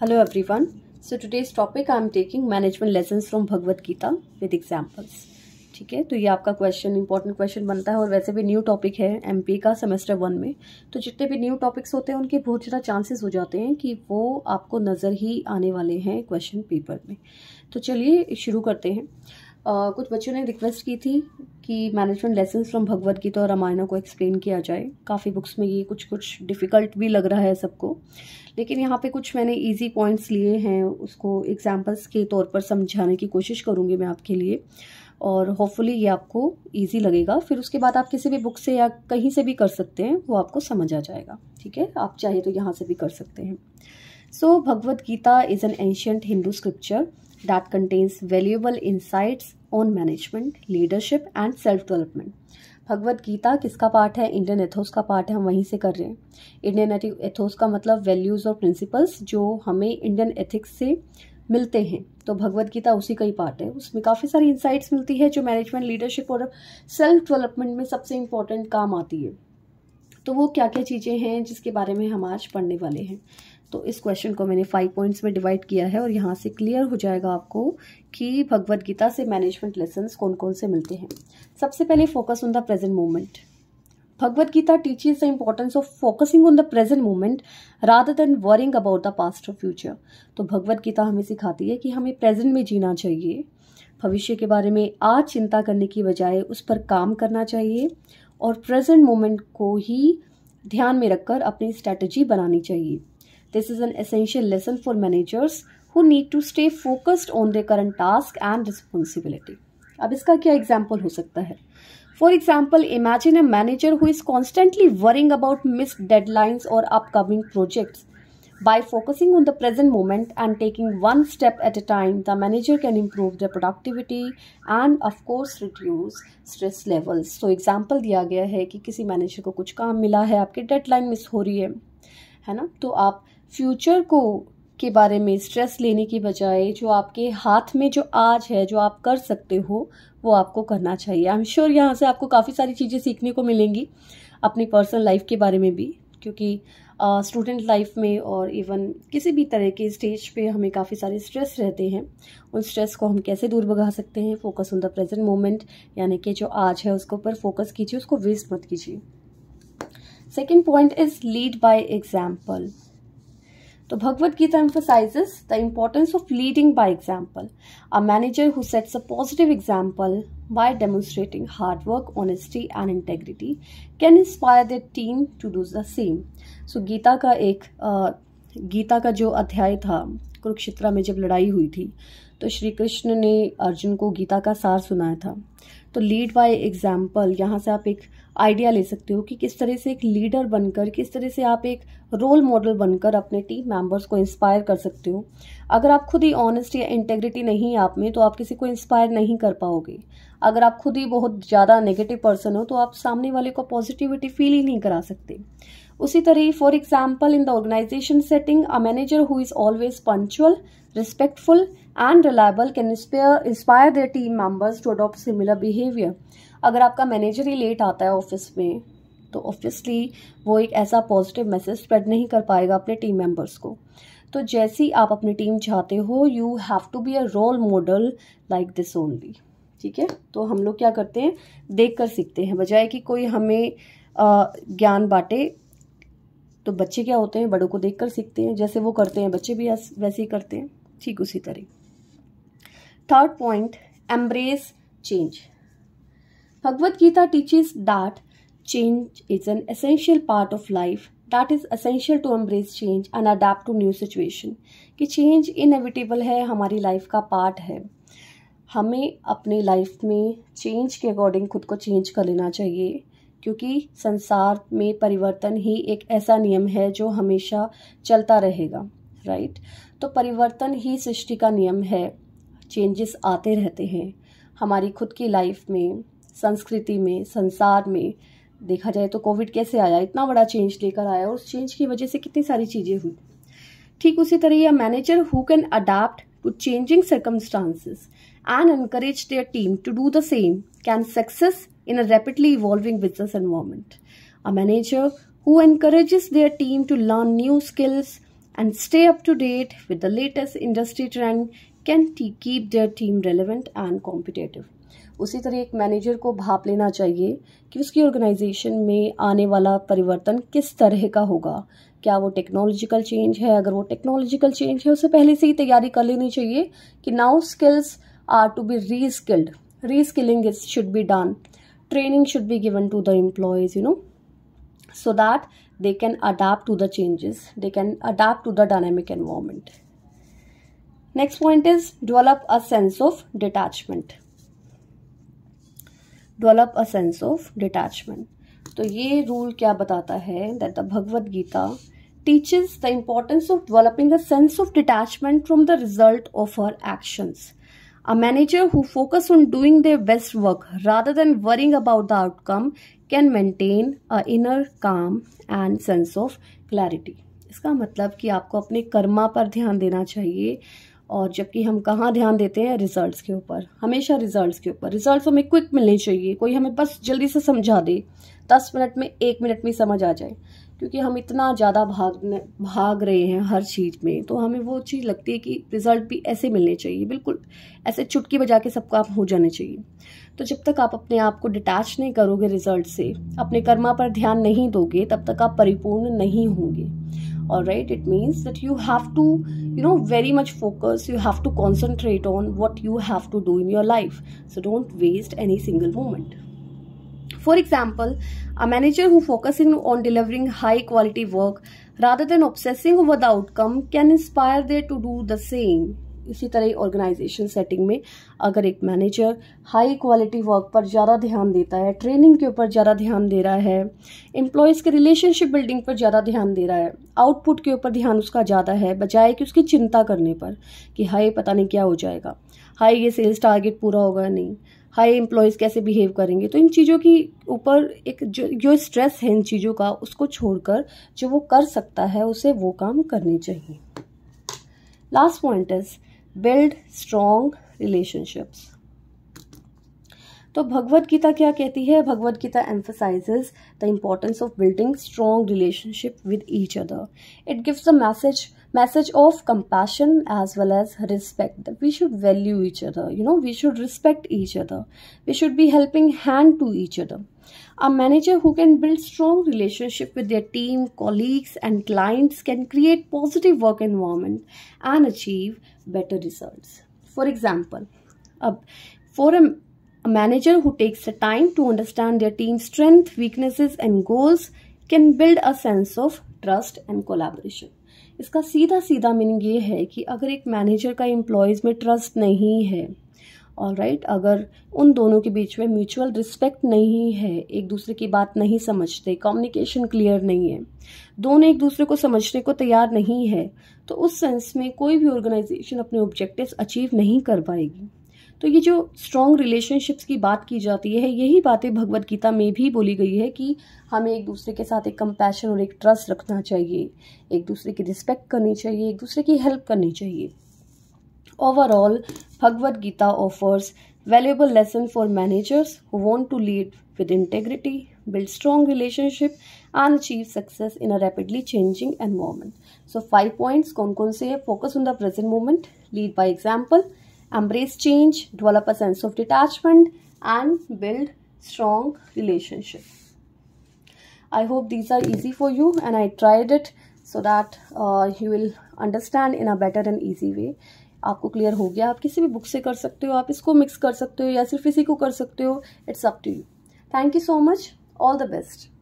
Hello everyone. So today's topic I am taking management lesson from Bhagavad Gita with examples ठीक है तो ये आपका क्वेश्चन इंपॉर्टेंट क्वेश्चन बनता है और वैसे भी न्यू टॉपिक है एमपी का सेमेस्टर वन में तो जितने भी न्यू टॉपिक्स होते हैं उनके बहुत ज़्यादा चांसेस हो जाते हैं कि वो आपको नज़र ही आने वाले हैं क्वेश्चन पेपर में तो चलिए शुरू करते हैं कुछ बच्चों ने रिक्वेस्ट की थी कि management lesson from Bhagavad Gita और रामायण को एक्सप्लेन किया जाए काफ़ी बुक्स में ये कुछ कुछ डिफ़िकल्ट भी लग रहा है सबको लेकिन यहाँ पे कुछ मैंने इजी पॉइंट्स लिए हैं उसको एग्जांपल्स के तौर पर समझाने की कोशिश करूँगी मैं आपके लिए और होपफुली ये आपको ईजी लगेगा फिर उसके बाद आप किसी भी बुक से या कहीं से भी कर सकते हैं वो आपको समझ आ जाएगा ठीक है आप चाहे तो यहाँ से भी कर सकते हैं so Bhagavad Gita is an ancient Hindu scripture that contains valuable insights on management leadership and self development Bhagavad Gita किसका पार्ट है इंडियन एथोस का पार्ट है हम वहीं से कर रहे हैं इंडियन एथोस का मतलब वैल्यूज़ और प्रिंसिपल्स जो हमें इंडियन एथिक्स से मिलते हैं तो भगवद गीता उसी का ही पार्ट है उसमें काफ़ी सारी इंसाइट्स मिलती है जो मैनेजमेंट लीडरशिप और सेल्फ डेवलपमेंट में सबसे इम्पोर्टेंट काम आती है तो वो क्या क्या चीज़ें हैं जिसके बारे में हम आज पढ़ने वाले हैं तो इस क्वेश्चन को मैंने फाइव पॉइंट्स में डिवाइड किया है और यहाँ से क्लियर हो जाएगा आपको कि भगवत गीता से मैनेजमेंट लेसन कौन कौन से मिलते हैं सबसे पहले focus on the present moment Bhagavad Gita teaching the importance of focusing on the present moment rather than worrying about the past और फ्यूचर तो भगवत गीता हमें सिखाती है कि हमें प्रेजेंट में जीना चाहिए भविष्य के बारे में आज चिंता करने की बजाय उस पर काम करना चाहिए और प्रेजेंट मोमेंट को ही ध्यान में रखकर अपनी स्ट्रैटेजी बनानी चाहिए This is an essential lesson for managers who need to stay focused on their current task and responsibility. ab iska kya example ho sakta hai for example imagine a manager who is constantly worrying about missed deadlines or upcoming projects By focusing on the present moment and taking one step at a time, the manager can improve their productivity and of course reduce stress levels. So example diya gaya hai ki kisi manager ko kuch kaam mila hai aapki deadline miss ho rahi hai hai na to aap future को के बारे में stress लेने की बजाय जो आपके हाथ में जो आज है जो आप कर सकते हो वो आपको करना चाहिए आई एम श्योर यहाँ से आपको काफ़ी सारी चीज़ें सीखने को मिलेंगी अपनी पर्सनल लाइफ के बारे में भी क्योंकि स्टूडेंट uh, लाइफ में और इवन किसी भी तरह के स्टेज पे हमें काफ़ी सारे स्ट्रेस रहते हैं उन स्ट्रेस को हम कैसे दूर भगा सकते हैं focus on the present moment यानी कि जो आज है उसके ऊपर फोकस कीजिए उसको वेस्ट मत कीजिए second point is lead by example तो Bhagavad Gita emphasises the importance of leading by example a manager who sets a positive example by demonstrating hard work honesty and integrity can inspire the team to do the same so Gita का एक गीता का जो अध्याय था कुरुक्षेत्र में जब लड़ाई हुई थी तो श्री कृष्ण ने अर्जुन को गीता का सार सुनाया था तो लीड बाय एग्जाम्पल यहाँ से आप एक आइडिया ले सकते हो कि किस तरह से एक लीडर बनकर किस तरह से आप एक रोल मॉडल बनकर अपने टीम मेंबर्स को इंस्पायर कर सकते हो अगर आप खुद ही ऑनेस्टी या इंटेग्रिटी नहीं आप में तो आप किसी को इंस्पायर नहीं कर पाओगे अगर आप खुद ही बहुत ज़्यादा नेगेटिव पर्सन हो तो आप सामने वाले को पॉजिटिविटी फील ही नहीं करा सकते उसी तरह for example in the organisation setting a manager who is always punctual respectful and reliable can inspire their team members to adopt similar behaviour अगर आपका मैनेजर ही लेट आता है ऑफिस में तो ऑब्वियसली वो एक ऐसा पॉजिटिव मैसेज स्प्रेड नहीं कर पाएगा अपने टीम मेंबर्स को तो जैसी आप अपनी टीम चाहते हो you have to be a role model like this only ठीक है तो हम लोग क्या करते हैं देख कर सीखते हैं बजाय कि कोई हमें ज्ञान बांटे तो बच्चे क्या होते हैं बड़ों को देखकर सीखते हैं जैसे वो करते हैं बच्चे भी वैसे ही करते हैं ठीक उसी तरह third point embrace change Bhagavad Gita teaches that change is an essential part of life that is essential to embrace change and adapt new situation कि चेंज इनएविटेबल है हमारी लाइफ का पार्ट है हमें अपने लाइफ में चेंज के अकॉर्डिंग खुद को चेंज कर लेना चाहिए क्योंकि संसार में परिवर्तन ही एक ऐसा नियम है जो हमेशा चलता रहेगा राइट तो परिवर्तन ही सृष्टि का नियम है चेंजेस आते रहते हैं हमारी खुद की लाइफ में संस्कृति में संसार में देखा जाए तो कोविड कैसे आया इतना बड़ा चेंज लेकर आया और उस चेंज की वजह से कितनी सारी चीज़ें हुई ठीक उसी तरह यह manager who can adapt to changing circumstances and encourage their team to do the same can success in a rapidly evolving business environment. A manager who encourages their team to learn new skills and stay up to date with the latest industry trend can keep their team relevant and competitive. उसी तरह एक manager को भाप लेना चाहिए कि उसकी organisation में आने वाला परिवर्तन किस तरह का होगा क्या वो टेक्नोलॉजिकल चेंज है अगर वो टेक्नोलॉजिकल चेंज है उसे पहले से ही तैयारी कर लेनी चाहिए कि now skills are to be reskilled reskilling is should be done training should be given to the employees you know so that they can adapt to the changes they can adapt to the dynamic environment next point is develop a sense of detachment develop a sense of detachment तो ये rule क्या बताता है that the Bhagavad Gita teaches the importance of developing a sense of detachment from the result of our actions A manager who focuses on doing their best work rather than worrying about the outcome can maintain a inner calm and sense of clarity. इसका मतलब कि आपको अपने कर्मा पर ध्यान देना चाहिए और जबकि हम कहाँ ध्यान देते हैं रिजल्ट्स के ऊपर हमेशा रिजल्ट्स के ऊपर रिजल्ट्स हमें क्विक मिलने चाहिए कोई हमें बस जल्दी से समझा दे दस मिनट में एक मिनट में समझ आ जाए क्योंकि हम इतना ज़्यादा भाग भाग रहे हैं हर चीज़ में तो हमें वो चीज़ लगती है कि रिज़ल्ट भी ऐसे मिलने चाहिए बिल्कुल ऐसे चुटकी बजा के सबको आप हो जाने चाहिए तो जब तक आप अपने आप को डिटैच नहीं करोगे रिज़ल्ट से अपने कर्मा पर ध्यान नहीं दोगे तब तक आप परिपूर्ण नहीं होंगे और right it means that you have to you know very much focus you have to concentrate on what you have to do in your life so don't waste any single moment for example a manager who focusing on delivering high quality work rather than obsessing over the outcome can inspire their to do the same इसी तरह organisation setting में अगर एक manager high quality work पर ज़्यादा ध्यान देता है ट्रेनिंग के ऊपर ज़्यादा ध्यान दे रहा है एम्प्लॉयज़ के रिलेशनशिप बिल्डिंग पर ज़्यादा ध्यान दे रहा है आउटपुट के ऊपर ध्यान उसका ज़्यादा है बजाय कि उसकी चिंता करने पर कि हाई पता नहीं क्या हो जाएगा हाई ये सेल्स टारगेट पूरा होगा नहीं हाई एम्प्लॉयज़ कैसे बिहेव करेंगे तो इन चीज़ों की ऊपर एक जो जो स्ट्रेस है इन चीज़ों का उसको छोड़कर जो वो कर सकता है उसे वो काम करने चाहिए last point is build strong relationships तो भगवत गीता क्या कहती है Bhagavad Gita emphasises the importance of building strong relationship with each other it gives a message message of compassion as well as respect we should value each other you know we should respect each other we should be helping hand to each other a manager who can build strong relationship with your team colleagues and clients can create positive work environment and achieve better result for example अब for A manager who takes the time to understand their team's strength, weaknesses and goals can build a sense of trust and collaboration. इसका सीधा सीधा meaning ये है कि अगर एक manager का एम्प्लॉयज़ में ट्रस्ट नहीं है और राइट right, अगर उन दोनों के बीच में म्यूचुअल रिस्पेक्ट नहीं है एक दूसरे की बात नहीं समझते कम्युनिकेशन क्लियर नहीं है दोनों एक दूसरे को समझने को तैयार नहीं है तो उस सेंस में कोई भी ऑर्गेनाइजेशन अपने ऑब्जेक्टिव्स अचीव नहीं कर पाएगी तो ये जो स्ट्रॉन्ग रिलेशनशिप्स की बात की जाती है यही बातें भगवत गीता में भी बोली गई है कि हमें एक दूसरे के साथ एक कंपैशन और एक ट्रस्ट रखना चाहिए एक दूसरे की रिस्पेक्ट करनी चाहिए एक दूसरे की हेल्प करनी चाहिए overall Bhagavad Gita offers valuable lesson for managers who want to lead with integrity build strong relationship and achieve success in a rapidly changing environment so five points कौन कौन से है focus on the present moment lead by example embrace change, develop a sense of detachment, and build strong relationship. I hope these are easy for you and I tried it so that uh, you will understand in a better and easy way. आपको clear हो गया आप किसी भी book से कर सकते हो आप इसको मिक्स कर सकते हो या सिर्फ इसी को कर सकते हो it's up to you thank you so much all the best